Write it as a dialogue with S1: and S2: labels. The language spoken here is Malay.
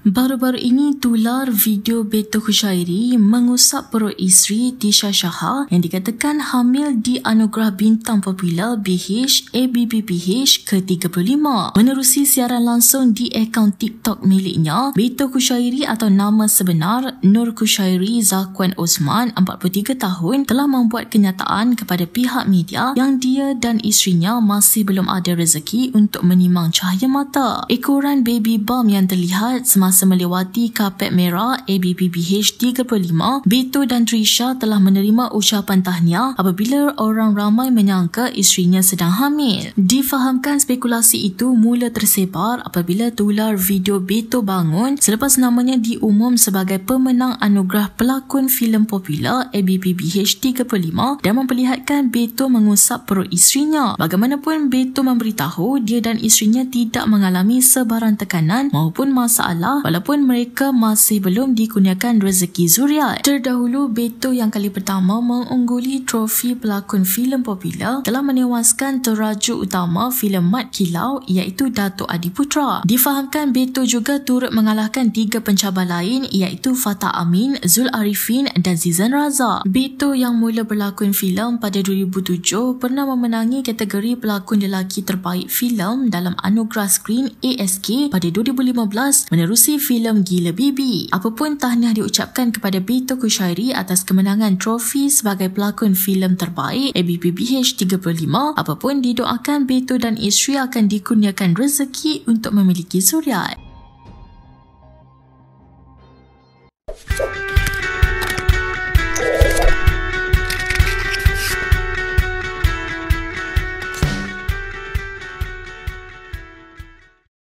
S1: Baru-baru ini tular video Betul Khushairi mengusap perut isteri Tisha Shah yang dikatakan hamil di Anugerah Bintang Popular BH ABBPH ke-35. Menerusi siaran langsung di akaun TikTok miliknya, Betul Khushairi atau nama sebenar Nur Khushairi Zakwan Osman 43 tahun telah membuat kenyataan kepada pihak media yang dia dan isterinya masih belum ada rezeki untuk menimang cahaya mata. Ekoran baby bump yang terlihat semasa semasa melewati kapet merah ABBBH 35, Beto dan Trisha telah menerima ucapan tahniah apabila orang ramai menyangka isterinya sedang hamil. Difahamkan spekulasi itu mula tersebar apabila tular video Beto bangun selepas namanya diumum sebagai pemenang anugerah pelakon filem popular ABBBH 35 dan memperlihatkan Beto mengusap perut isterinya. Bagaimanapun Beto memberitahu dia dan isterinya tidak mengalami sebarang tekanan maupun masalah walaupun mereka masih belum dikurniakan rezeki zuriat. Terdahulu, Beto yang kali pertama mengungguli trofi pelakon filem popular telah menewaskan teraju utama filem Mat Kilau iaitu Dato' Adiputra. Difahamkan Beto juga turut mengalahkan tiga pencabar lain iaitu Fatah Amin, Zul Arifin dan Zizan Razak. Beto yang mula berlakon filem pada 2007 pernah memenangi kategori pelakon lelaki terbaik filem dalam anugerah screen ASK pada 2015 menerusi produksi filem Gila Bibi. Apapun tahniah diucapkan kepada Bito Kushairi atas kemenangan trofi sebagai pelakon filem terbaik ABPBH 35. Apapun didoakan Bito dan isteri akan dikurniakan rezeki untuk memiliki suriat. Thank